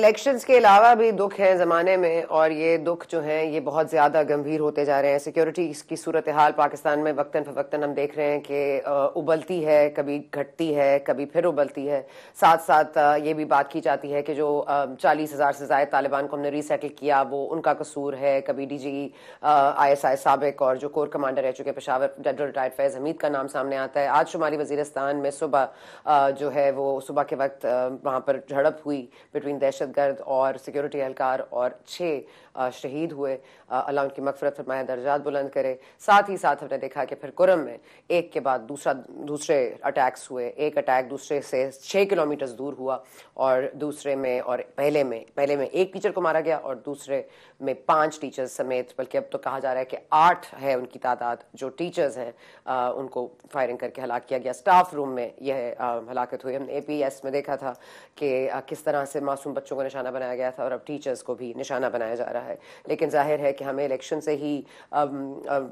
Elections के अलावा भी दुख है ज़माने में और ये दुख जो है ये बहुत ज़्यादा गंभीर होते जा रहे हैं सिक्योरिटी की सूरत हाल पाकिस्तान में वक्ता फ़वक्ता हम देख रहे हैं कि उबलती है कभी घटती है कभी फिर उबलती है साथ साथ ये भी बात की जाती है कि जो चालीस हज़ार से ज्यादा तालिबान को हमने रिसेटल किया वो उनका कसूर है कभी D G I S I सबक और जो कोर कमांडर रह चुके पेशावर जनरल रिटायर्ड फैज़ हमीद का नाम सामने आता है आज शुमाली वजीरस्तान में सुबह जो है वो सुबह के वक्त वहाँ पर झड़प हुई बिटवीन दहशत दहशतगर्द और सिक्योरिटी एहलकार और छह शहीद हुए अल्लाह उनकी मकफरत फरमाया दर्जात बुलंद करे साथ ही साथ हमने देखा कि फिर कुरम में एक के बाद दूसरा दूसरे अटैक्स हुए एक अटैक दूसरे से छः किलोमीटर्स दूर हुआ और दूसरे में और पहले में पहले में एक टीचर को मारा गया और दूसरे में पाँच टीचर्स समेत बल्कि अब तो कहा जा रहा है कि आठ है उनकी तादाद जो टीचर्स हैं उनको फायरिंग करके हलाक किया गया स्टाफ रूम में यह हलाकत हुई हमने ए में देखा था कि किस तरह से मासूम बच्चों को निशाना बनाया गया था और अब टीचर्स को भी निशाना बनाया जा रहा है रहा है लेकिन जाहिर है कि हमें इलेक्शन से ही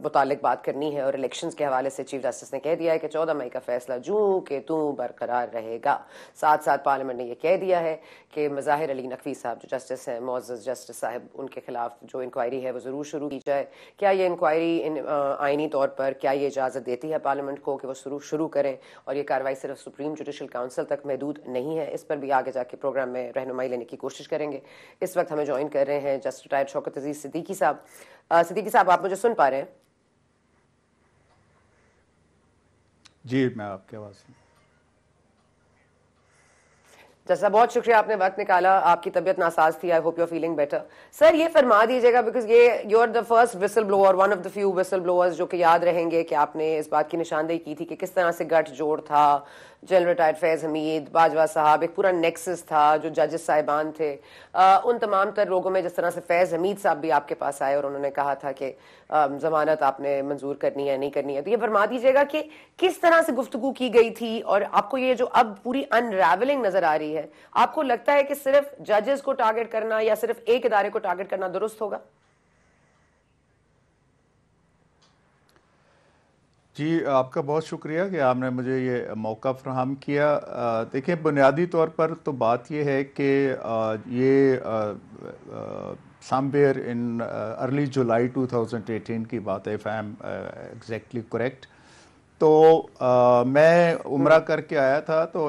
मुतल बात करनी है और इलेक्शन के हवाले से चीफ जस्टिस ने कह दिया है कि चौदह मई का फैसला जू के तू बरकरार रहेगा साथ साथ पार्लियामेंट ने यह कह दिया है कि मज़ाहिर अली नकवी साहब जो जस्टिस हैं मोज़ जस्टिस साहब उनके खिलाफ जो इंक्वायरी है वो ज़रूर शुरू की जाए क्या ये इंक्वायरी आइनी तौर पर क्या ये इजाज़त देती है पार्लियामेंट को कि वो शुरू शुरू करें और ये कार्रवाई सिर्फ सुप्रीम जुडिशल काउंसिल तक महदूद नहीं है इस पर भी आगे जाके प्रोग्राम में रहनुमाई लेने की कोशिश करेंगे इस वक्त हमें ज्वाइन कर रहे हैं जस्टिस सब्सक्राइब शौकत अजीज सिद्दीकी साहब सिद्दीकी साहब आप मुझे सुन पा रहे हैं जी मैं आपके आवाज़ जैसा बहुत शुक्रिया आपने वक्त निकाला आपकी तबीयत नासाज थी I hope you're feeling better sir ये फरमा दीजिएगा बिकॉज ये you are the first whistle blower one of the few whistle blowers जो कि याद रहेंगे कि आपने इस बात की निशानदेही की थी कि किस तरह से गठ जोड़ था जनरल रिटायर्ड फैज़ हमीद बाजवा साहब एक पूरा नेक्सस था जो जजेस साहिबान थे आ, उन तमाम तर लोगों में जिस तरह से फैज़ हमीद साहब भी आपके पास आए और उन्होंने कहा था कि ज़मानत आपने मंजूर करनी है नहीं करनी है तो ये फरमा दीजिएगा कि किस तरह से गुफ्तु की गई थी और आपको ये जो अब पूरी अनरावलिंग नज़र आ रही है आपको लगता है कि सिर्फ जजेस को टारगेट करना या सिर्फ एक इदारे को टारगेट करना दुरुस्त होगा जी आपका बहुत शुक्रिया कि आपने मुझे ये मौका फ्राहम किया देखिए बुनियादी तौर पर तो बात यह है कि ये समवेयर इन अर्ली जुलाई 2018 की बात है if I am exactly correct तो आ, मैं उम्र करके आया था तो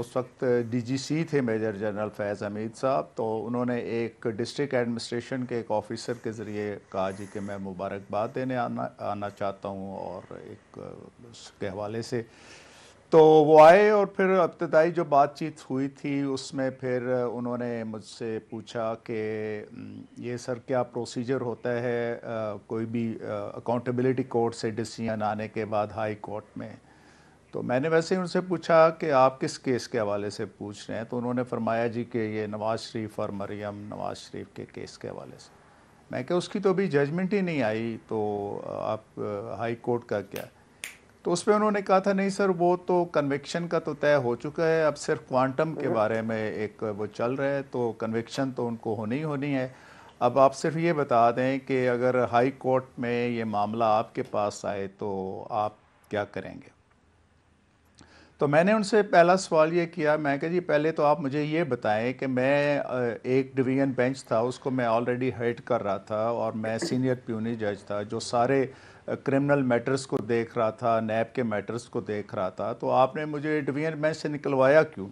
उस वक्त डीजीसी थे मेजर जनरल फैज़ हमीद साहब तो उन्होंने एक डिस्ट्रिक्ट एडमिनिस्ट्रेशन के एक ऑफिसर के ज़रिए कहा जी कि मैं मुबारकबाद देने आना आना चाहता हूँ और एक उसके हवाले से तो वो आए और फिर अब्तदाई जो बातचीत हुई थी उसमें फिर उन्होंने मुझसे पूछा कि ये सर क्या प्रोसीजर होता है आ, कोई भी अकाउंटेबिलिटी कोर्ट से डिसीजन आने के बाद हाई कोर्ट में तो मैंने वैसे ही उनसे पूछा कि आप किस केस के हवाले से पूछ रहे हैं तो उन्होंने फरमाया जी कि ये नवाज़ शरीफ और मरियम नवाज़ शरीफ के केस के हवाले से मैं क्या उसकी तो अभी जजमेंट ही नहीं आई तो आप हाई कोर्ट का क्या है तो उस पर उन्होंने कहा था नहीं सर वो तो कन्विक्शन का तो तय हो चुका है अब सिर्फ क्वांटम के हम्म। बारे में एक वो चल रहा है तो कन्विक्शन तो उनको होनी ही होनी है अब आप सिर्फ ये बता दें कि अगर हाई कोर्ट में ये मामला आपके पास आए तो आप क्या करेंगे तो मैंने उनसे पहला सवाल ये किया मैं कह जी पहले तो आप मुझे ये बताएं कि मैं एक डिवीजन बेंच था उसको मैं ऑलरेडी हेड कर रहा था और मैं सीनियर प्यूनी जज था जो सारे क्रिमिनल मैटर्स को देख रहा था नैब के मैटर्स को देख रहा था तो आपने मुझे डिवीजन बेंच से निकलवाया क्यों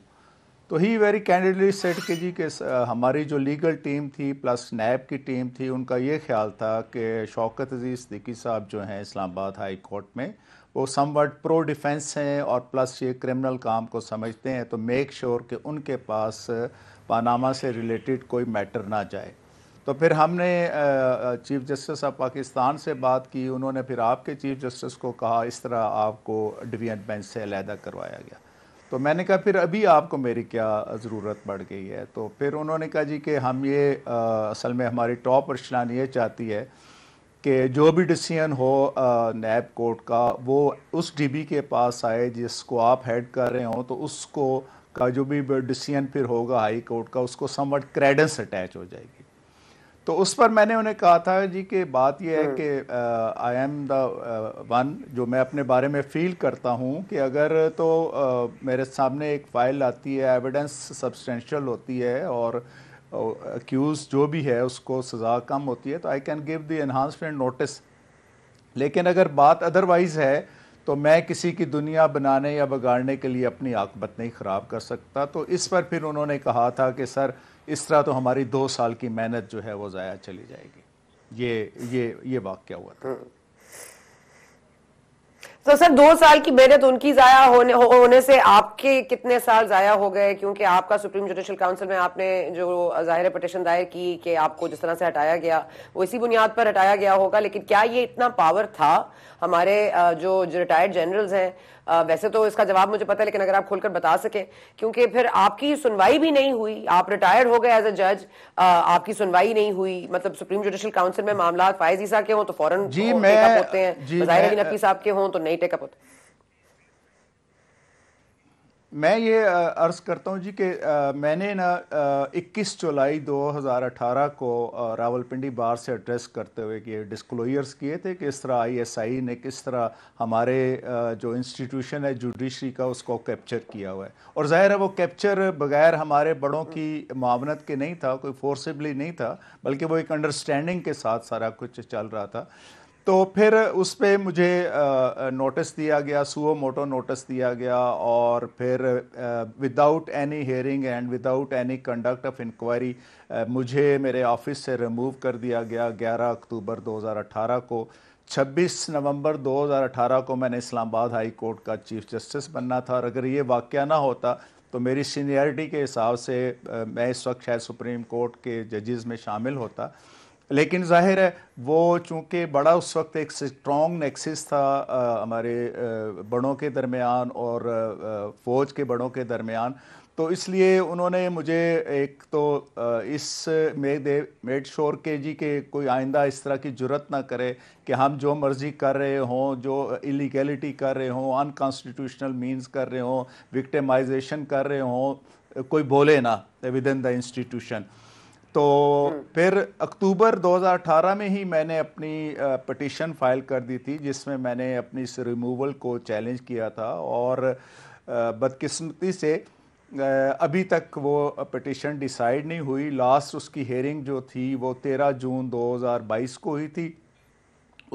तो ही वेरी कैंडिडली सेट के जी के हमारी जो लीगल टीम थी प्लस नैब की टीम थी उनका ये ख्याल था कि शौकत अजीज़ सिद्दीकी साहब जो हैं इस्लामाबाद हाई कोर्ट में वो समवट प्रो डिफेंस हैं और प्लस ये क्रिमिनल काम को समझते हैं तो मेक श्योर sure कि उनके पास पानामा से रिलेटेड कोई मैटर ना जाए तो फिर हमने चीफ जस्टिस ऑफ पाकिस्तान से बात की उन्होंने फिर आपके चीफ जस्टिस को कहा इस तरह आपको डिवीजन बेंच से अलहदा करवाया गया तो मैंने कहा फिर अभी आपको मेरी क्या ज़रूरत बढ़ गई है तो फिर उन्होंने कहा जी कि हम ये आ, असल में हमारी टॉप अरचलान ये चाहती है कि जो भी डिसीजन हो नैब कोर्ट का वो उस डीबी के पास आए जिसको आप हेड कर रहे हो तो उसको का जो भी डिसीजन फिर होगा हाई कोर्ट का उसको समवट क्रेडेंस अटैच हो जाएगी तो उस पर मैंने उन्हें कहा था जी कि बात यह है हम्म। कि आई एम द वन जो मैं अपने बारे में फील करता हूँ कि अगर तो आ, मेरे सामने एक फाइल आती है एविडेंस सब्सटेंशियल होती है और अक्यूज़ जो भी है उसको सज़ा कम होती है तो I can give the notice लेकिन अगर बात अदरवाइज़ है तो मैं किसी की दुनिया बनाने या बिगाड़ने के लिए अपनी आकबत नहीं ख़राब कर सकता तो इस पर फिर उन्होंने कहा था कि सर इस तरह तो हमारी दो साल की मेहनत जो है वो ज़ाया चली जाएगी ये ये ये वाक्य हुआ था हाँ। तो सर दो साल की मेहनत उनकी जाया होने हो, होने से आपके कितने साल जाया हो गए क्योंकि आपका सुप्रीम जुडिशल काउंसिल में आपने जो जाहिर पटिशन दायर की कि आपको जिस तरह से हटाया गया वो इसी बुनियाद पर हटाया गया होगा लेकिन क्या ये इतना पावर था हमारे जो, रिटायर्ड जनरल्स हैं वैसे तो इसका जवाब मुझे पता है लेकिन अगर आप खोलकर बता सके क्योंकि फिर आपकी सुनवाई भी नहीं हुई आप रिटायर्ड हो गए एज अ जज आपकी सुनवाई नहीं हुई मतलब सुप्रीम जुडिशल काउंसिल में मामला फायजी साहब के हों तो फौरन जी मैं होते हैं नकवी साहब के हों तो नहीं टेक अप मैं ये अर्ज़ करता हूँ जी कि मैंने ना 21 जुलाई 2018 को रावलपिंडी बार से एड्रेस करते हुए कि डिस्क्लोयर्स किए थे कि इस तरह आईएसआई ने किस तरह हमारे जो इंस्टीट्यूशन है जुडिशरी का उसको कैप्चर किया हुआ है और ज़ाहिर है वो कैप्चर बगैर हमारे बड़ों की मावनत के नहीं था कोई फोर्सिबली नहीं था बल्कि वो एक अंडरस्टैंडिंग के साथ सारा कुछ चल रहा था तो फिर उस पर मुझे नोटिस दिया गया सुओ मोटो नोटिस दिया गया और फिर without any hearing and without any conduct of inquiry मुझे मेरे ऑफिस से रिमूव कर दिया गया 11 अक्टूबर 2018 को 26 नवंबर 2018 को मैंने इस्लामाबाद हाई कोर्ट का चीफ जस्टिस बनना था और अगर ये वाक्य ना होता तो मेरी सीनियरिटी के हिसाब से मैं इस वक्त शायद सुप्रीम कोर्ट के जजेस में शामिल होता लेकिन जाहिर है वो चूँकि बड़ा उस वक्त एक स्ट्रॉन्ग नेक्सिस था आ, हमारे बड़ों के दरमियान और फ़ौज के बड़ों के दरमियान तो इसलिए उन्होंने मुझे एक तो इस दे मेड शोर के जी के कोई आइंदा इस तरह की जरूरत ना करे कि हम जो मर्ज़ी कर रहे हों जो इलीगैलिटी कर रहे हों अनकॉन्स्टिट्यूशनल मींस कर रहे हों विक्टिमाइजेशन कर रहे हों कोई बोले ना विद इन द इंस्टीट्यूशन तो हम्म। फिर अक्टूबर 2018 में ही मैंने अपनी पटिशन फाइल कर दी थी जिसमें मैंने अपनी इस रिमूवल को चैलेंज किया था और बदकिस्मती से अभी तक वो पटिशन डिसाइड नहीं हुई लास्ट उसकी हेयरिंग जो थी वो 13 जून 2022 को ही थी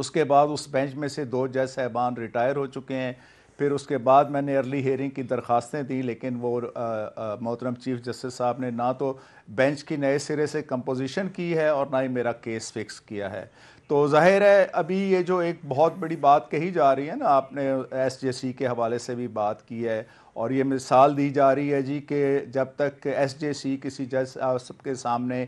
उसके बाद उस बेंच में से दो जज साहबान रिटायर हो चुके हैं फिर उसके बाद मैंने अर्ली हेयरिंग की दरखास्तें दी लेकिन वो मोहतरम चीफ जस्टिस साहब ने ना तो बेंच की नए सिरे से कंपोजिशन की है और ना ही मेरा केस फिक्स किया है तो जाहिर है अभी ये जो एक बहुत बड़ी बात कही जा रही है ना आपने एस के हवाले से भी बात की है और ये मिसाल दी जा रही है जी कि जब तक एस जे सी किसी जज सबके सामने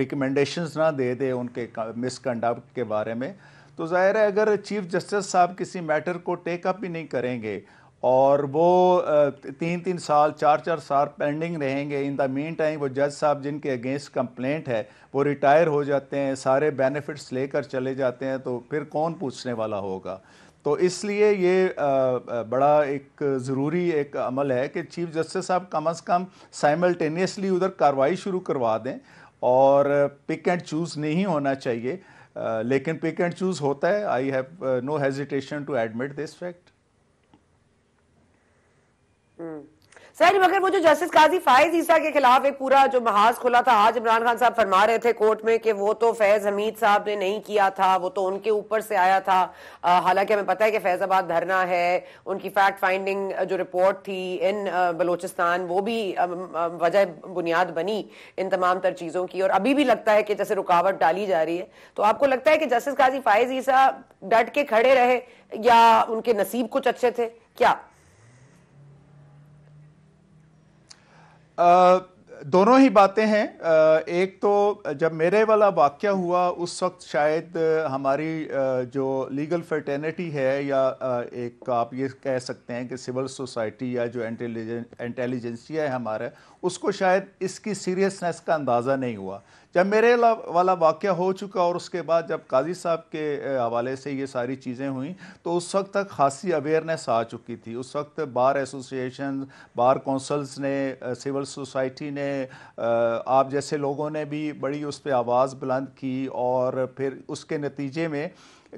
रिकमेंडेशंस ना दे दे उनके मिसकंडक्ट के बारे में तो ज़ाहिर है अगर चीफ जस्टिस साहब किसी मैटर को टेकअप ही नहीं करेंगे और वो तीन तीन साल चार चार साल पेंडिंग रहेंगे इन द मीन टाइम वो जज साहब जिनके अगेंस्ट कंप्लेंट है वो रिटायर हो जाते हैं सारे बेनिफिट्स लेकर चले जाते हैं तो फिर कौन पूछने वाला होगा तो इसलिए ये बड़ा एक ज़रूरी एक अमल है कि चीफ जस्टिस साहब कम अज़ कम साइमल्टेनियसली उधर कार्रवाई शुरू करवा दें और पिक एंड चूज़ नहीं होना चाहिए लेकिन पिक एंड चूज होता है I have no hesitation to admit this fact sir मगर वो जो जस्टिस काजी फायज ईसा के खिलाफ एक पूरा जो महाज खुला था आज इमरान खान साहब फरमा रहे थे कोर्ट में कि वो तो फैज हमीद साहब ने नहीं किया था वो तो उनके ऊपर से आया था हालांकि हमें पता है कि फैजाबाद धरना है उनकी फैक्ट फाइंडिंग जो रिपोर्ट थी इन बलोचिस्तान वो भी वजह बुनियाद बनी इन तमाम तर चीज़ों की और अभी भी लगता है कि जैसे रुकावट डाली जा रही है तो आपको लगता है कि जस्टिस काजी फायज ईसा डट के खड़े रहे या उनके नसीब कुछ अच्छे थे क्या दोनों ही बातें हैं एक तो जब मेरे वाला वाक्य हुआ उस वक्त शायद हमारी जो लीगल फर्टेनिटी है या एक आप ये कह सकते हैं कि सिविल सोसाइटी या जो इंटेलिजेंसिया है हमारा उसको शायद इसकी सीरियसनेस का अंदाज़ा नहीं हुआ जब मेरे वाला वाक़ हो चुका और उसके बाद जब काजी साहब के हवाले से ये सारी चीज़ें हुई तो उस वक्त तक खासी अवेयरनेस आ चुकी थी उस वक्त बार एसोसिएशन बार कौंसल्स ने सिविल सोसाइटी ने आप जैसे लोगों ने भी बड़ी उस पर आवाज़ बुलंद की और फिर उसके नतीजे में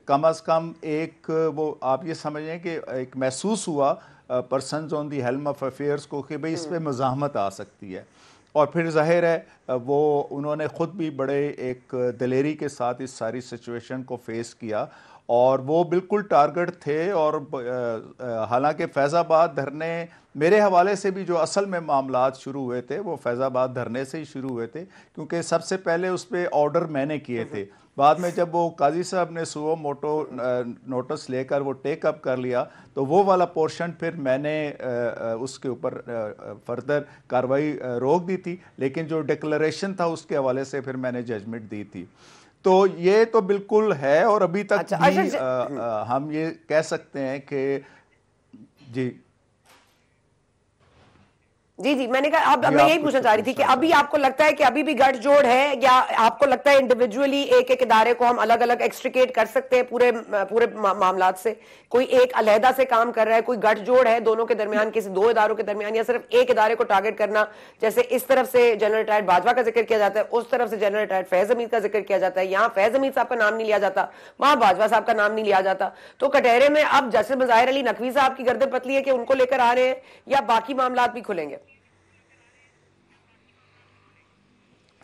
कम अज़ कम एक वो आप ये समझें कि एक महसूस हुआ person on the helm of affairs को कि भाई इस पर हम्म। मज़ात आ सकती है और फिर जाहिर है वो उन्होंने ख़ुद भी बड़े एक दलेरी के साथ इस सारी सिचुएशन को फेस किया और वो बिल्कुल टारगेट थे और हालांकि फैज़ाबाद धरने मेरे हवाले से भी जो असल में मामला शुरू हुए थे वो फैज़ाबाद धरने से ही शुरू हुए थे क्योंकि सबसे पहले उस पर ऑर्डर मैंने किए हम्म, हम्म। थे बाद में जब वो काजी साहब ने सुबह मोटो नोटिस लेकर वो टेकअप कर लिया तो वो वाला पोर्शन फिर मैंने उसके ऊपर फर्दर कार्रवाई रोक दी थी लेकिन जो डिक्लेरेशन था उसके हवाले से फिर मैंने जजमेंट दी थी तो ये तो बिल्कुल है और अभी तक अच्छा, भी अच्छा, आ, आ, हम ये कह सकते हैं कि जी जी जी मैंने कहा अब मैं यही पूछना चाह रही थी कि अभी आपको लगता है कि अभी भी गठजोड़ है या आपको लगता है इंडिविजुअली एक एक इदारे को हम अलग अलग एक्सट्रिकेट कर सकते हैं पूरे पूरे मामला से कोई एक अलहदा से काम कर रहा है कोई गठजोड़ है दोनों के दरमियान किसी दो इदारों के दरमियान या सिर्फ एक इदारे को टारगेट करना जैसे इस तरफ से जनरल रिटायर्ड भाजपा का जिक्र किया जाता है उस तरफ से जनरल रिटायर्ड फैज अमीद का जिक्र किया जाता है यहाँ फैज अमीद साहब का नाम नहीं लिया जाता वहां भाजपा साहब का नाम नहीं लिया जाता तो कटहरे में अब जैसे मजाहिर अली नकवी साहब की गर्दन पतली है कि उनको लेकर आ रहे हैं या बाकी मामला भी खुलेंगे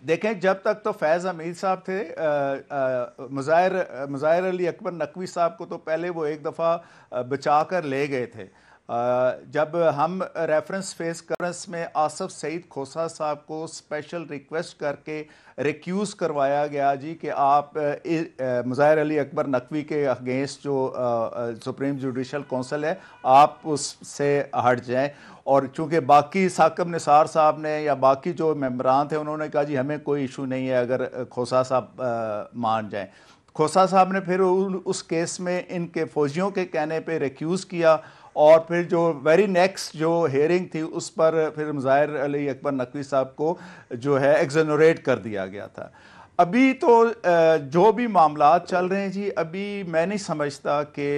देखें जब तक तो फैज़ अमीर साहब थे मुज़ाहिर मुज़ाहिर अली अकबर नकवी साहब को तो पहले वो एक दफ़ा बचा कर ले गए थे जब हम रेफरेंस फेस करंस में आसफ सईद खोसा साहब को स्पेशल रिक्वेस्ट करके रिक्यूज़ करवाया गया जी कि आप मुज़ाहिर अली अकबर नकवी के अगेंस्ट जो सुप्रीम जुडिशल काउंसिल है आप उससे हट जाएं और चूंकि बाकी साकब निसार साहब ने या बाकी जो मेम्बरान थे उन्होंने कहा जी हमें कोई इशू नहीं है अगर खोसा साहब मान जाएं खोसा साहब ने फिर उस केस में इनके फ़ौजियों के कहने पर रिक्यूज़ किया और फिर जो वेरी नेक्स्ट जो हेयरिंग थी उस पर फिर मुजाहिर अली अकबर नकवी साहब को जो है एग्जनोरेट कर दिया गया था अभी तो जो भी मामला चल रहे हैं जी अभी मैं नहीं समझता कि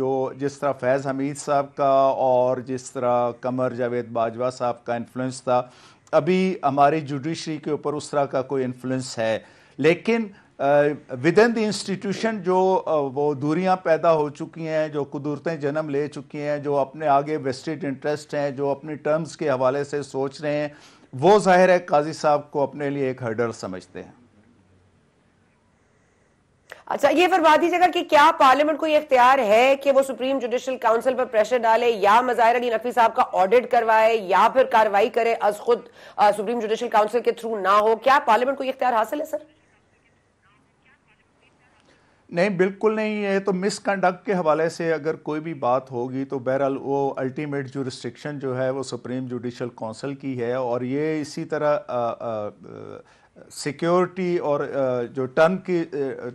जो जिस तरह फैज़ हमीद साहब का और जिस तरह कमर जावेद बाजवा साहब का इन्फ्लुएंस था अभी हमारी जुडिशरी के ऊपर उस तरह का कोई इन्फ्लुएंस है लेकिन विद इन द इंस्टीट्यूशन जो वो दूरियां पैदा हो चुकी हैं जो कुदूरतें जन्म ले चुकी हैं जो अपने आगे वेस्टेड इंटरेस्ट हैं जो अपने टर्म्स के हवाले से सोच रहे हैं वो जाहिर है काजी साहब को अपने लिए एक हर्डल समझते हैं अच्छा ये फरमा दीजिएगा कि क्या पार्लियामेंट को ये इख्तियार है कि वो सुप्रीम जुडिशल काउंसिल पर प्रेशर डाले या मजाहिर अली नफी साहब का ऑडिट करवाए या फिर कार्रवाई करे अज खुद आ, सुप्रीम जुडिशल काउंसिल के थ्रू ना हो क्या पार्लियामेंट को ये इख्तियार हासिल है सर नहीं बिल्कुल नहीं है तो मिसकंडक्ट के हवाले से अगर कोई भी बात होगी तो बहरहाल वो अल्टीमेट जो रिस्ट्रिक्शन जो है वो सुप्रीम जुडिशल काउंसिल की है और ये इसी तरह आ, आ, आ, सिक्योरिटी और जो टर्न की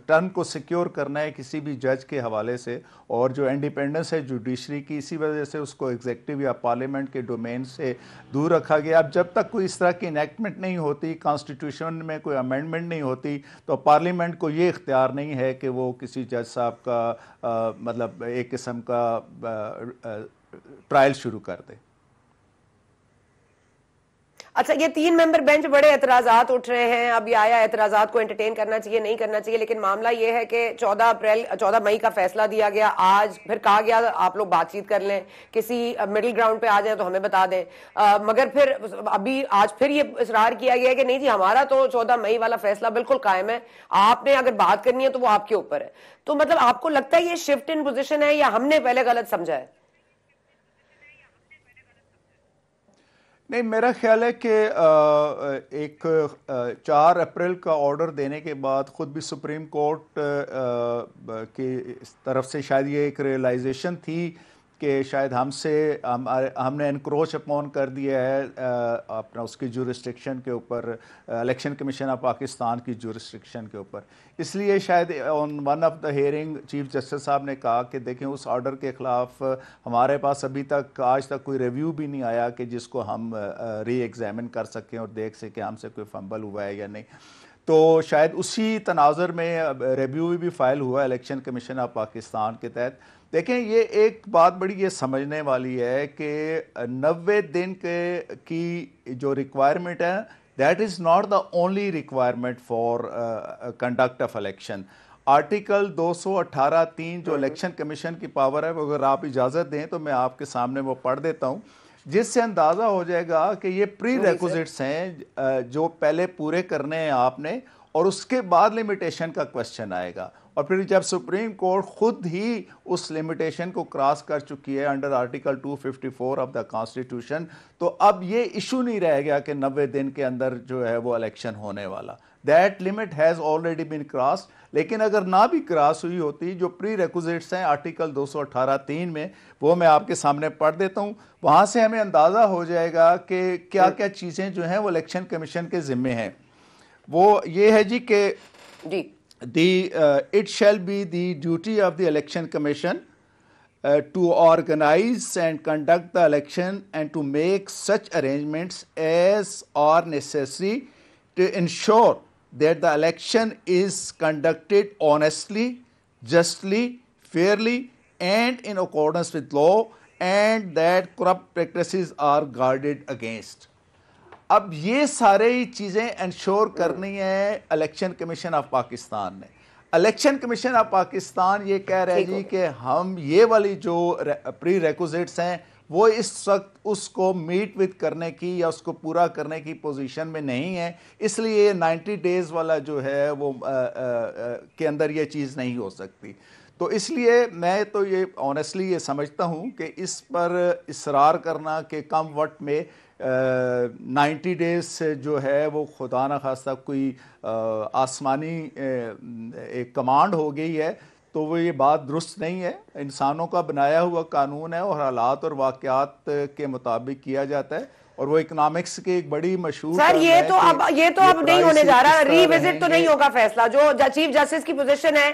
टर्न को सिक्योर करना है किसी भी जज के हवाले से और जो इंडिपेंडेंस है जुडिशरी की इसी वजह से उसको एग्जेक्टिव या पार्लियामेंट के डोमेन से दूर रखा गया अब जब तक कोई इस तरह की इनैक्टमेंट नहीं होती कॉन्स्टिट्यूशन में कोई अमेंडमेंट नहीं होती तो पार्लियामेंट को ये इख्तियार नहीं है कि वो किसी जज साहब का आ, मतलब एक किस्म का ट्रायल शुरू कर दे अच्छा ये तीन मेंबर बेंच बड़े एतराजात उठ रहे हैं अब ये आया एतराजात को एंटरटेन करना चाहिए नहीं करना चाहिए लेकिन मामला ये है कि 14 अप्रैल 14 मई का फैसला दिया गया आज फिर कहा गया आप लोग बातचीत कर लें किसी मिडिल ग्राउंड पे आ जाए तो हमें बता दें मगर फिर अभी आज फिर ये इसरार किया गया कि नहीं जी हमारा तो चौदह मई वाला फैसला बिल्कुल कायम है आपने अगर बात करनी है तो वो आपके ऊपर है तो मतलब आपको लगता है ये शिफ्ट इन पोजिशन है या हमने पहले गलत समझा है नहीं मेरा ख्याल है कि एक चार अप्रैल का ऑर्डर देने के बाद ख़ुद भी सुप्रीम कोर्ट के तरफ से शायद ये एक रियलाइजेशन थी कि शायद हमसे हम हमने इनक्रोच अपॉन कर दिया है अपना उसकी जुरिस्ट्रिक्शन के ऊपर इलेक्शन कमीशन ऑफ पाकिस्तान की जुरिस्ट्रिक्शन के ऊपर इसलिए शायद on one of the hearing chief justice sahab ने कहा कि देखें उस ऑर्डर के ख़िलाफ़ हमारे पास अभी तक आज तक कोई रिव्यू भी नहीं आया कि जिसको हम री एग्ज़ामिन कर सकें और देख सकें हमसे कोई फंबल हुआ है या नहीं तो शायद उसी तनाजर में रिव्यू भी फाइल हुआ इलेक्शन कमीशन ऑफ पाकिस्तान के तहत देखें ये एक बात बड़ी ये समझने वाली है कि नबे दिन के की जो रिक्वायरमेंट है that is not the only requirement for conduct of election article 218 तीन जो इलेक्शन हम्म। कमीशन की पावर है वो अगर आप इजाज़त दें तो मैं आपके सामने वो पढ़ देता हूँ जिससे अंदाज़ा हो जाएगा कि ये प्री रेकोजिट्स हैं uh, जो पहले पूरे करने हैं आपने और उसके बाद लिमिटेशन का क्वेश्चन आएगा और फिर जब सुप्रीम कोर्ट खुद ही उस लिमिटेशन को क्रॉस कर चुकी है under article 254 of the constitution तो अब ये इशू नहीं रह गया कि 90 दिन के अंदर जो है वो इलेक्शन होने वाला that limit has already been cross लेकिन अगर ना भी क्रॉस हुई होती जो प्री रेकुजिट्स हैं आर्टिकल 218 तीन में वो मैं आपके सामने पढ़ देता हूँ वहाँ से हमें अंदाज़ा हो जाएगा कि क्या क्या चीज़ें जो हैं वो इलेक्शन कमीशन के ज़िम्मे हैं वो ये है जी uh, the duty the it shall be to duty of the election commission to organise and conduct the election and to make such arrangements as are necessary to ensure that the election is conducted honestly, justly, fairly, and in accordance with law, and that corrupt practices are guarded against. अब ये सारे ही चीज़ें ensure करनी है election commission of Pakistan ने election commission of Pakistan ये कह रहे जी कि हम ये वाली जो प्री रेकोजिट्स हैं वो इस वक्त उसको मीट विद करने की या उसको पूरा करने की पोजीशन में नहीं है इसलिए नाइन्टी डेज़ वाला जो है वो आ, आ, आ, के अंदर ये चीज़ नहीं हो सकती तो इसलिए मैं तो ये ऑनेस्टली ये समझता हूँ कि इस पर इसरार करना कि कम वक्त में नाइन्टी डेज़ जो है वो खुदा न खास्ता कोई आसमानी एक कमांड हो गई है तो वो ये बात दुरुस्त नहीं है इंसानों का बनाया हुआ कानून है और हालात और वाक़ात के मुताबिक किया जाता है और वो इकोनॉमिक्स की एक बड़ी मशहूर सर ये तो अब ये तो अब नहीं होने जा रहा रिविजिट तो नहीं होगा फैसला जो चीफ जस्टिस की पोजीशन है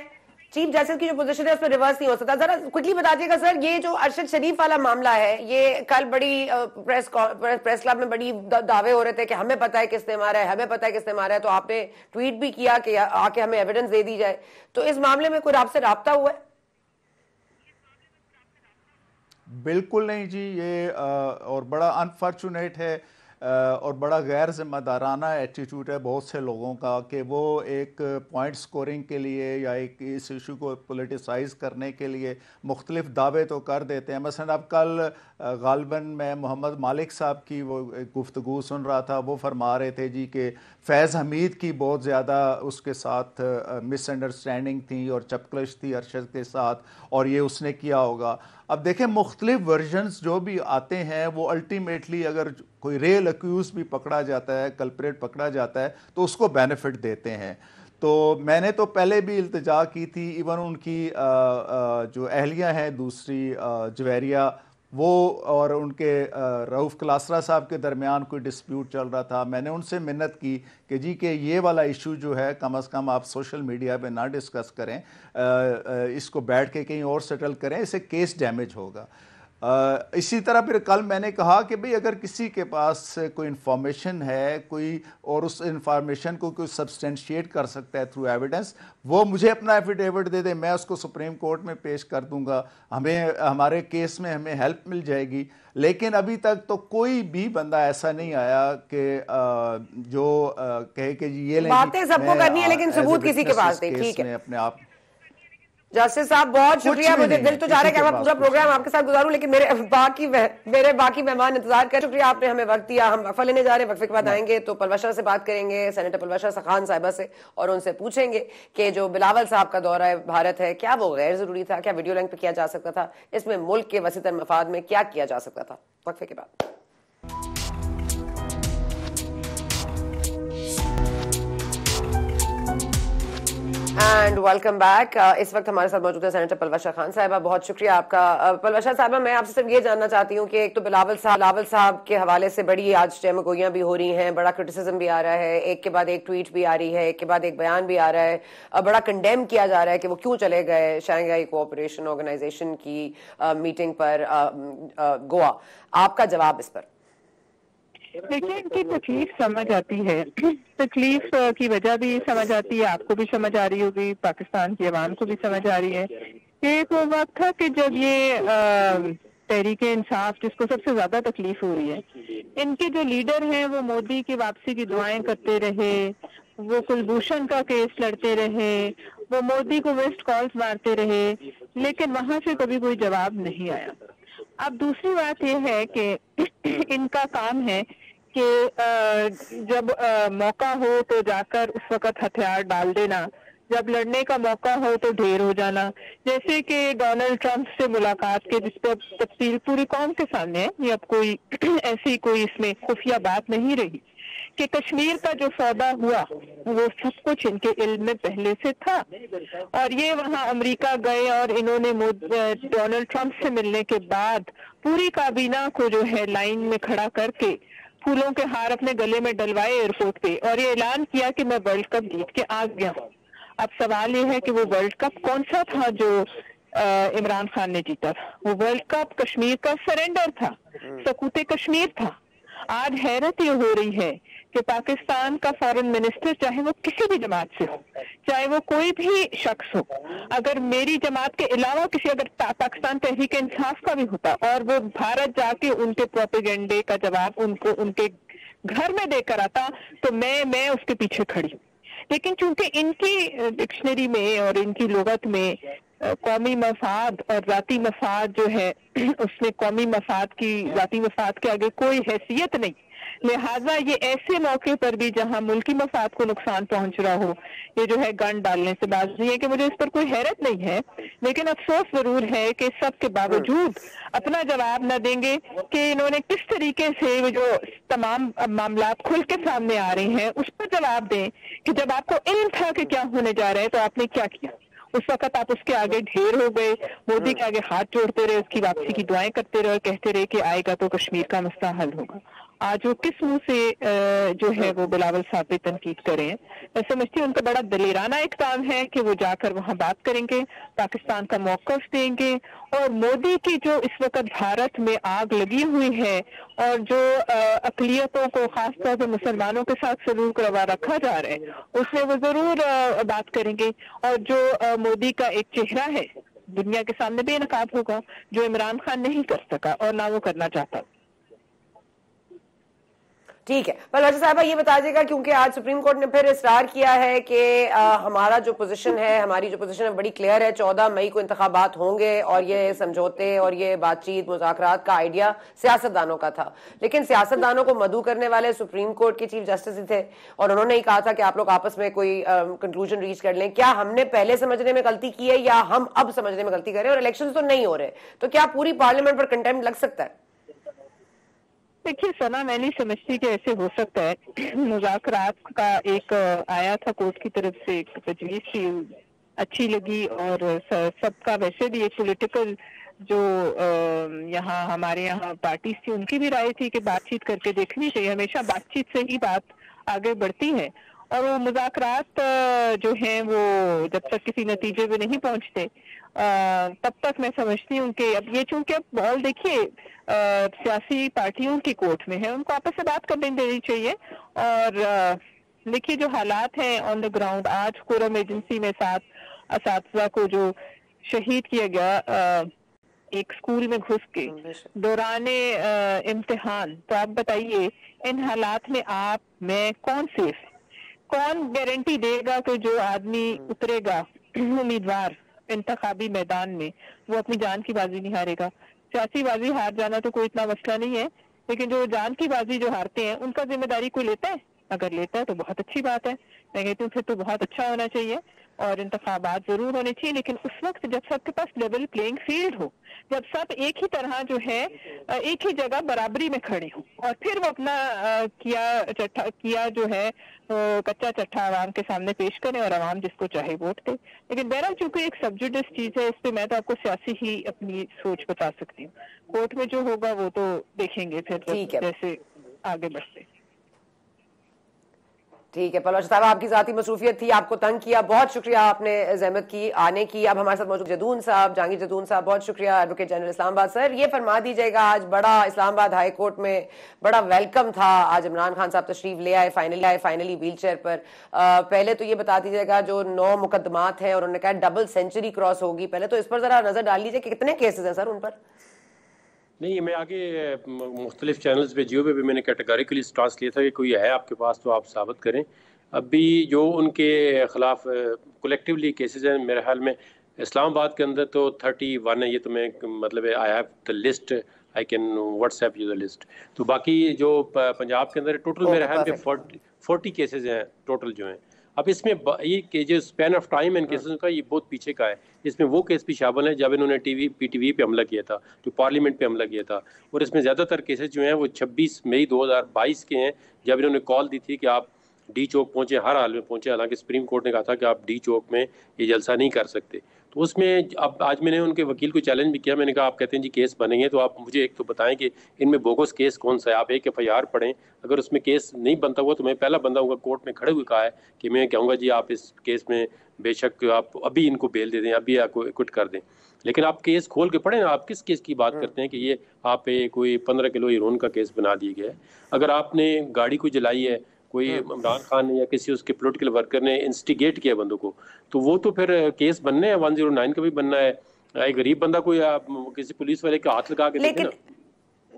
चीफ जस्टिस की जो पोजीशन है उसमें रिवर्स नहीं हो सकता जरा क्विकली दिएगा सर ये जो अरशद शरीफ वाला मामला है ये कल बड़ी प्रेस प्रेस क्लब में बड़ी दावे हो रहे थे कि हमें पता है किसने मारा है हमें पता है किसने मारा है तो आपने ट्वीट भी किया कि आके हमें एविडेंस दे दी जाए तो इस मामले में कोई आपसे रबता हुआ है बिल्कुल नहीं जी ये और बड़ा अनफॉर्चुनेट है और बड़ा गैर जिम्मेदाराना एटीट्यूड है बहुत से लोगों का कि वो एक पॉइंट स्कोरिंग के लिए या एक इस इशू को पोलिटिसाइज करने के लिए मुख्तलिफ दावे तो कर देते हैं मसलन अब कल गालबन मैं मोहम्मद मालिक साहब की वो गुफ्तु सुन रहा था वो फरमा रहे थे जी कि फैज़ हमीद की बहुत ज़्यादा उसके साथ मिसअंडरस्टैंडिंग थी और चपकलश थी अरशद के साथ और ये उसने किया होगा अब देखें मुख्तलिफ वर्जन्स जो भी आते हैं वो अल्टीमेटली अगर कोई रेल अक्यूज़ भी पकड़ा जाता है कल्परेट पकड़ा जाता है तो उसको बेनिफिट देते हैं तो मैंने तो पहले भी इल्तजा की थी इवन उनकी आ, आ, जो अहलियाँ हैं दूसरी जवैरिया वो और उनके रऊफ़ कलासरा साहब के दरमियान कोई डिस्प्यूट चल रहा था मैंने उनसे मिन्नत की कि जी के ये वाला इशू जो है कम अज़ कम आप सोशल मीडिया पे ना डिस्कस करें इसको बैठ के कहीं और सेटल करें इसे केस डैमेज होगा इसी तरह फिर कल मैंने कहा कि भाई अगर किसी के पास कोई इन्फॉर्मेशन है कोई और उस इन्फॉर्मेशन को कोई सब्सटेंशिएट कर सकता है थ्रू एविडेंस वो मुझे अपना एफिडेविट दे दे मैं उसको सुप्रीम कोर्ट में पेश कर दूंगा हमें हमारे केस में हमें हेल्प मिल जाएगी लेकिन अभी तक तो कोई भी बंदा ऐसा नहीं आया कि जो कहे कि ये बातें सबको करनी है लेकिन सबूत किसी के पास ठीक है अपने आप जस्टिस साहब बहुत शुक्रिया मुझे दिल तो जा रहा है कि मैं पूरा प्रोग्राम आपके साथ गुजारूं लेकिन मेरे बाकी मेरे बाकी मेहमान इंतजार कर शुक्रिया आपने हमें वक्त दिया हम वक्फा लेने जा रहे हैं वक्फे के बाद हाँ। आएंगे तो पलवशा से बात करेंगे सेनेटर पलवशा सखान साहबा से और उनसे पूछेंगे कि जो बिलावल साहब का दौरा है भारत है क्या वो गैर जरूरी था क्या वीडियो लिंक पर किया जा सकता था इसमें मुल्क के वसीतर मफाद में क्या किया जा सकता था वक्फे के बाद एंड वेलकम बैक इस वक्त हमारे साथ मौजूद है सेनेटर पलवाशा खान साहबा बहुत शुक्रिया आपका uh, पलवाशा साहबा मैं आपसे सिर्फ ये जानना चाहती हूँ कि एक तो बिलावल साहब बिलावल साहब के हवाले से बड़ी आज जयमगोइयाँ भी हो रही हैं बड़ा क्रिटिसिज्म भी आ रहा है एक के बाद एक ट्वीट भी आ रही है एक के बाद एक बयान भी आ रहा है uh, बड़ा कंडेम किया जा रहा है कि वो क्यों चले गए शंघाई कोऑपरेशन ऑर्गेनाइजेशन की मीटिंग uh, पर गोवा uh, आपका जवाब इस पर देखिए इनकी तकलीफ समझ आती है तकलीफ की वजह भी समझ आती है आपको भी समझ आ रही होगी पाकिस्तान की आवाम को भी समझ आ रही है एक वो वक्त था कि जब ये तहरीक इंसाफ जिसको सबसे ज्यादा तकलीफ हो रही है इनके जो लीडर हैं वो मोदी की वापसी की दुआएं करते रहे वो कुलभूषण का केस लड़ते रहे वो मोदी को वेस्ट कॉल्स मारते रहे लेकिन वहां से कभी कोई जवाब नहीं आया अब दूसरी बात यह है कि इनका काम है कि जब मौका हो तो जाकर उस वक्त हथियार डाल देना जब लड़ने का मौका हो तो ढेर हो जाना जैसे कि डोनाल्ड ट्रंप से मुलाकात के जिस पर तफसील पूरी कौम के सामने है ये अब कोई ऐसी कोई इसमें खुफिया बात नहीं रही कि कश्मीर का जो सौदा हुआ वो सब कुछ इनके इल्म में पहले से था और ये वहाँ अमेरिका गए और इन्होंने डोनाल्ड ट्रंप से मिलने के बाद पूरी काबीना को जो है लाइन में खड़ा करके फूलों के हार अपने गले में डलवाए एयरपोर्ट पे और ये ऐलान किया कि मैं वर्ल्ड कप जीत के आ गया हूँ अब सवाल ये है कि वो वर्ल्ड कप कौन सा था जो इमरान खान ने जीता था वो वर्ल्ड कप कश्मीर का सरेंडर था हम्म। सकूते कश्मीर था आज हैरत ये हो रही है कि पाकिस्तान का फॉरेन मिनिस्टर चाहे वो किसी भी जमात से हो चाहे वो कोई भी शख्स हो अगर मेरी जमात के अलावा किसी अगर पा, पाकिस्तान तहरीक इंसाफ का भी होता और वो भारत जाके उनके प्रोपेगेंडे का जवाब उनको उनके घर में देकर आता तो मैं मैं उसके पीछे खड़ी लेकिन चूंकि इनकी डिक्शनरी में और इनकी लगत में कौमी मफाद और जाति मफाद जो है उसमें कौमी मफाद की जाति मफाद के आगे कोई हैसियत नहीं लिहाजा ये ऐसे मौके पर भी जहां मुल्की मफाद को नुकसान पहुंच रहा हो ये जो है गन डालने से बात नहीं है कि मुझे इस पर कोई हैरत नहीं है लेकिन अफसोस जरूर है कि सबके बावजूद अपना जवाब न देंगे कि इन्होंने किस तरीके से जो तमाम मामला खुल के सामने आ रहे हैं उस पर जवाब दें कि जब आपको इल्म था कि क्या होने जा रहा है तो आपने क्या किया उस वक्त आप उसके आगे ढेर हो गए मोदी के आगे हाथ जोड़ते रहे उसकी वापसी की दुआएं करते रहे और कहते रहे कि आएगा तो कश्मीर का मसला हल होगा आज वो किस मुंह से जो है वो बिलावल साहब पे तनकीद करें मैं समझती हूँ उनका बड़ा दलेराना एक काम है कि वो जाकर वहाँ बात करेंगे पाकिस्तान का मौकफ देंगे और मोदी की जो इस वक्त भारत में आग लगी हुई है और जो अकलीतों को खासतौर पर मुसलमानों के साथ सलूक करवा रखा जा रहा है उसमें वो जरूर बात करेंगे और जो मोदी का एक चेहरा है दुनिया के सामने बेनकाब होगा जो इमरान खान नहीं कर सका और ना वो करना चाहता ठीक है पर राजा साहब ये बता देगा क्योंकि आज सुप्रीम कोर्ट ने फिर इसरार किया है कि हमारा जो पोजीशन है हमारी जो पोजीशन है बड़ी क्लियर है चौदह मई को इंतबात होंगे और ये समझौते और ये बातचीत मुजाकरात का आइडिया सियासतदानों का था लेकिन सियासतदानों को मधु करने वाले सुप्रीम कोर्ट के चीफ जस्टिस ही थे और उन्होंने ही कहा था कि आप लोग आपस में कोई कंक्लूजन रीच कर लें क्या हमने पहले समझने में गलती की है या हम अब समझने में गलती करें और इलेक्शन तो नहीं हो रहे तो क्या पूरी पार्लियामेंट पर कंटेम्प्ट लग सकता है देखिए सना मैं नहीं समझती कि ऐसे हो सकता है मुजाकरात का एक आया था कोर्ट की तरफ से एक तजवीज थी अच्छी लगी और सबका वैसे भी एक पॉलिटिकल जो यहाँ हमारे यहाँ पार्टीज थी उनकी भी राय थी कि बातचीत करके देखनी चाहिए हमेशा बातचीत से ही बात आगे बढ़ती है और वो मुजाकरात जो हैं वो जब तक किसी नतीजे पे नहीं पहुंचते तब तक मैं समझती हूँ कि अब ये चूंकि अब बॉल देखिए सियासी पार्टियों की कोर्ट में है उनको आपस से बात करने देनी चाहिए और देखिए जो हालात हैं ऑन द ग्राउंड आज कोरम एजेंसी में साथ इस को जो शहीद किया गया आ, एक स्कूल में घुस के दौरान इम्तिहान तो आप बताइए इन हालात में आप मैं कौन सेफ कौन गारंटी देगा कि जो आदमी हम्म। उतरेगा उम्मीदवार इंतबी मैदान में वो अपनी जान की बाजी नहीं हारेगा सियासी बाजी हार जाना तो कोई इतना मसला नहीं है लेकिन जो जान की बाजी जो हारते हैं उनका जिम्मेदारी कोई लेता है अगर लेता है तो बहुत अच्छी बात है मैं कहती हूँ फिर तो बहुत अच्छा होना चाहिए और इंतबात जरूर होने चाहिए लेकिन उस वक्त जब सबके पास लेवल प्लेइंग फील्ड हो जब सब एक ही तरह जो है एक ही जगह बराबरी में खड़े हो और फिर वो अपना किया चट्ठा किया जो है कच्चा चट्ठा आवाम के सामने पेश करें और आवाम जिसको चाहे वोट दे लेकिन बहरहाल चूंकि एक सब्जुडिस चीज है इस पर मैं तो आपको सियासी ही अपनी सोच बता सकती हूँ कोर्ट में जो होगा वो तो देखेंगे फिर जैसे आगे बढ़ते ठीक है पलवा साहब आपकी जाती मसरूफियत थी आपको तंग किया बहुत शुक्रिया आपने जहमत की आने की अब हमारे साथ मौजूद जदून साहब जहांगीर जदून साहब बहुत शुक्रिया एडवोकेट जनरल इस्लामाबाद सर ये फरमा दीजिएगा आज बड़ा इस्लामाबाद हाई कोर्ट में बड़ा वेलकम था आज इमरान खान साहब तशरीफ ले आए फाइनली आए फाइनली व्हील चेयर पर आ, पहले तो ये बता दीजिएगा जो नौ मुकदमात हैं और उन्होंने कहा डबल सेंचुरी क्रॉस होगी पहले तो इस पर जरा नजर डाल लीजिए कि कितने केसेज हैं सर उन पर नहीं मैं आगे मुख्तलिफ चैनल्स पे जियो पे भी मैंने कैटेगरिकली स्टांस लिया था कि कोई है आपके पास तो आप साबित करें अभी जो उनके खिलाफ कलेक्टिवली केसेस हैं मेरे ख्याल में इस्लामाबाद के अंदर तो थर्टी वन है ये तो मैं मतलब I have the list I can WhatsApp you the list तो बाकी जो पंजाब के अंदर टोटल मेरे ख्याल में फोर्टी केसेज हैं टोटल जो हैं अब इसमें ये जो span of time and cases का ये बहुत पीछे का है इसमें वो केस भी शामिल है जब इन्होंने टीवी पीटीवी पे हमला किया था जो पार्लियामेंट पे हमला किया था और इसमें ज़्यादातर केसेस जो हैं वो 26 मई 2022 के हैं जब इन्होंने कॉल दी थी कि आप डी चौक पहुँचे हर हाल में पहुँचे हालांकि सुप्रीम कोर्ट ने कहा था कि आप डी चौक में ये जलसा नहीं कर सकते तो उसमें अब आज मैंने उनके वकील को चैलेंज भी किया मैंने कहा आप कहते हैं जी केस बनेंगे तो आप मुझे एक तो बताएं कि इनमें बोगस केस कौन सा है आप एक एफ आई आर पढ़ें अगर उसमें केस नहीं बनता हुआ तो मैं पहला बंदा हुआ कोर्ट में खड़े हुए कहा है कि मैं कहूँगा जी आप इस केस में बेशक आप अभी इनको बेल दे दें अभी आपको इक्विट कर दें लेकिन आप केस खोल के पढ़ें आप किस केस की बात हाँ। करते हैं कि ये आप कोई पंद्रह किलो हीरोन का केस बना दिया गया है अगर आपने गाड़ी को जलाई है कोई हाँ। इमरान खान ने या किसी उसके पोलिटिकल वर्कर ने इंस्टिगेट किया बंदों को तो वो तो फिर केस बनने हैं वन जीरो नाइन का भी बनना है एक गरीब बंदा कोई किसी पुलिस वाले के हाथ लगा के लेकिन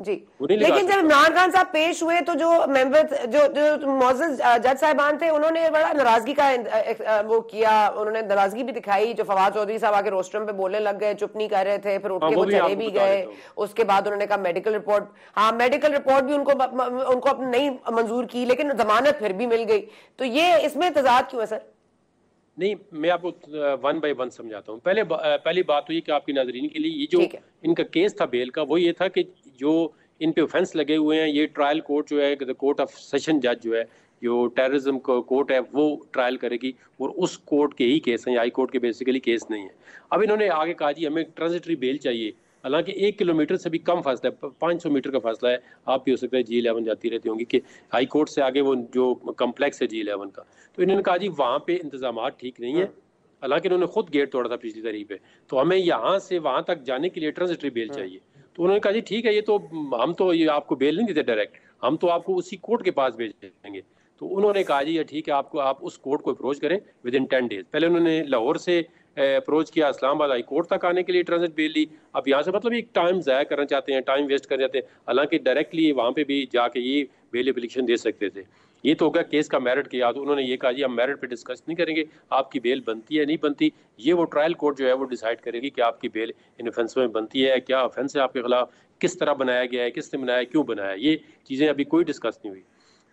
जी लेकिन जब इमरान खान साहब पेश हुए तो जो मेंबर जो जो मोजिज जज साहबान थे उन्होंने बड़ा नाराजगी का वो किया उन्होंने नाराजगी भी दिखाई जो फवाद चौधरी साहब आके रोस्टरम पे बोलने लग गए चुप नहीं कर रहे थे फिर उठ हाँ, के वो चले भी गए उसके बाद उन्होंने कहा मेडिकल रिपोर्ट हाँ मेडिकल रिपोर्ट भी उनको उनको नहीं मंजूर की लेकिन जमानत फिर भी मिल गई तो ये इसमें तजाद क्यों है सर नहीं मैं आपको वन बाय वन समझाता हूँ पहले पहली बात हुई तो कि आपकी नाजरीन के लिए ये जो इनका केस था बेल का वो ये था कि जो इन पे ऑफेंस लगे हुए हैं ये ट्रायल कोर्ट जो है द कोर्ट ऑफ सेशन जज जो है जो टेररिज्म कोर्ट है वो ट्रायल करेगी और उस कोर्ट के ही केस हैं हाई कोर्ट के बेसिकली केस नहीं है अब इन्होंने आगे कहा जी हमें ट्रांजिटरी बेल चाहिए हालांकि एक किलोमीटर से भी कम फासला है पाँच सौ मीटर का फासला है आप भी हो सकता है जी इलेवन जाती रहती होंगी कि हाई कोर्ट से आगे वो जो कम्प्लेक्स है जी इलेवन का तो इन्होंने कहा जी वहाँ पे इंतजाम ठीक नहीं है हालांकि इन्होंने खुद गेट तोड़ा था पिछली तारीख पे तो हमें यहाँ से वहाँ तक जाने के लिए ट्रांजिटरी हाँ। बेल चाहिए तो उन्होंने कहा जी ठीक है ये तो हम तो ये आपको बेल नहीं देते डायरेक्ट हम तो आपको उसी कोर्ट के पास भेज देंगे तो उन्होंने कहा जी ये ठीक है आपको आप उस कोर्ट को अप्रोच करें विद इन टेन डेज पहले उन्होंने लाहौर से अप्रोच किया इस्लामाबाद हाई कोर्ट तक आने के लिए ट्रांजिट बेल ली अब यहाँ से मतलब एक टाइम ज़ाया करना चाहते हैं टाइम वेस्ट करना चाहते हैं हालांकि डायरेक्टली वहाँ पे भी जाके ये बेल अप्लीकेशन दे सकते थे ये तो होगा केस का मेरिट के याद उन्होंने ये कहा जी हम मेरिट पे डिस्कस नहीं करेंगे आपकी बेल बनती है नहीं बनती ये वो ट्रायल कोर्ट जो है वो डिसाइड करेगी कि आपकी बेल इन ऑफेंस में बनती है क्या ऑफेंस है आपके खिलाफ किस तरह बनाया गया है किसने बनाया क्यों बनाया ये चीज़ें अभी कोई डिस्कस नहीं हुई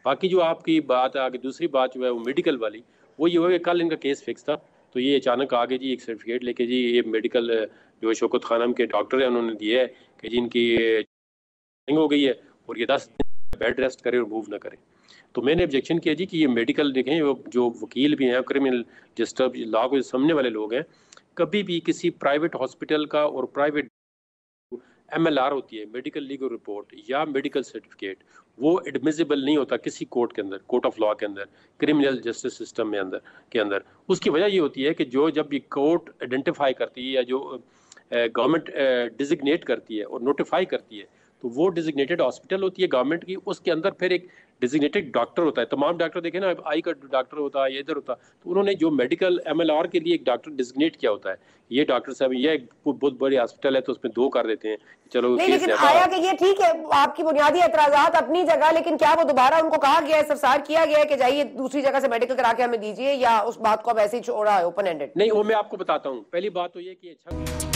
बाकी जो आपकी बात आगे दूसरी बात जो है वो मेडिकल वाली वो ये हुआ कि कल इनका केस फिक्स था तो ये अचानक आगे जी एक सर्टिफिकेट लेके जी ये मेडिकल जो शोकत खानम के डॉक्टर हैं उन्होंने दिया है कि जी इनकी हो गई है और ये दस दिन बेड रेस्ट करें और मूव ना करें तो मैंने ऑब्जेक्शन किया जी कि ये मेडिकल देखें वो जो वकील भी हैं क्रिमिनल डिस्टर्ब लॉ को समझने वाले लोग हैं कभी भी किसी प्राइवेट हॉस्पिटल का और प्राइवेट एम होती है मेडिकल लीगल रिपोर्ट या मेडिकल सर्टिफिकेट वो एडमिजिबल नहीं होता किसी कोर्ट के अंदर कोर्ट ऑफ लॉ के अंदर क्रिमिनल जस्टिस सिस्टम में अंदर के अंदर उसकी वजह ये होती है कि जो जब ये कोर्ट आइडेंटिफाई करती है या जो गवर्नमेंट डिजिग्नेट करती है और नोटिफाई करती है तो वो डिजिग्नेटेड हॉस्पिटल होती है गवर्नमेंट की उसके अंदर फिर एक डिजिग्नेटेड डॉक्टर होता है तमाम डॉक्टर देखे ना आई का डॉक्टर होता है इधर होता है तो उन्होंने जो मेडिकल एम के लिए एक डॉक्टर डिजिग्नेट किया होता है ये डॉक्टर साहब ये एक बहुत बड़ी हॉस्पिटल है तो उसमें दो कर देते हैं चलो नहीं, लेकिन आया कि ये ठीक है आपकी बुनियादी एतराजात अपनी जगह लेकिन क्या वो दोबारा उनको कहा गया है सरसार किया गया है कि जाइए दूसरी जगह से मेडिकल करा के हमें दीजिए या उस बात को अब ऐसे ही छोड़ा है ओपन एंडेड नहीं वो मैं आपको बताता हूँ पहली बात तो ये की अच्छा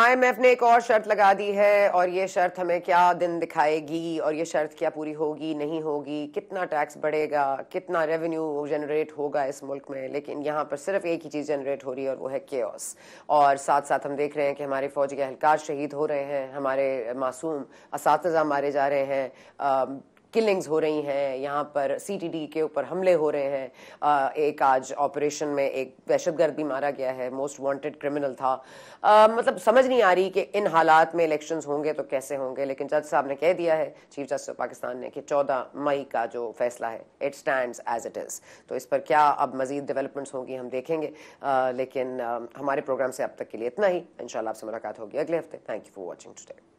आईएमएफ ने एक और शर्त लगा दी है और ये शर्त हमें क्या दिन दिखाएगी और ये शर्त क्या पूरी होगी नहीं होगी कितना टैक्स बढ़ेगा कितना रेवेन्यू जनरेट होगा इस मुल्क में लेकिन यहाँ पर सिर्फ एक ही चीज़ जनरेट हो रही है और वो है केस और साथ साथ हम देख रहे हैं कि हमारे फौजी के अहलकार शहीद हो रहे हैं हमारे मासूम इस मारे जा रहे हैं किलिंग्स हो रही हैं यहाँ पर सीटीडी के ऊपर हमले हो रहे हैं एक आज ऑपरेशन में एक दहशतगर्द भी मारा गया है मोस्ट वांटेड क्रिमिनल था आ, मतलब समझ नहीं आ रही कि इन हालात में इलेक्शन होंगे तो कैसे होंगे लेकिन जज साहब ने कह दिया है चीफ जस्टिस ऑफ पाकिस्तान ने कि चौदह मई का जो फैसला है it stand as it is तो इस पर क्या अब मजीद डेवलपमेंट्स होंगी हम देखेंगे आ, लेकिन हमारे प्रोग्राम से अब तक के लिए इतना ही इन आपसे मुलाकात होगी अगले हफ्ते thank you for watching today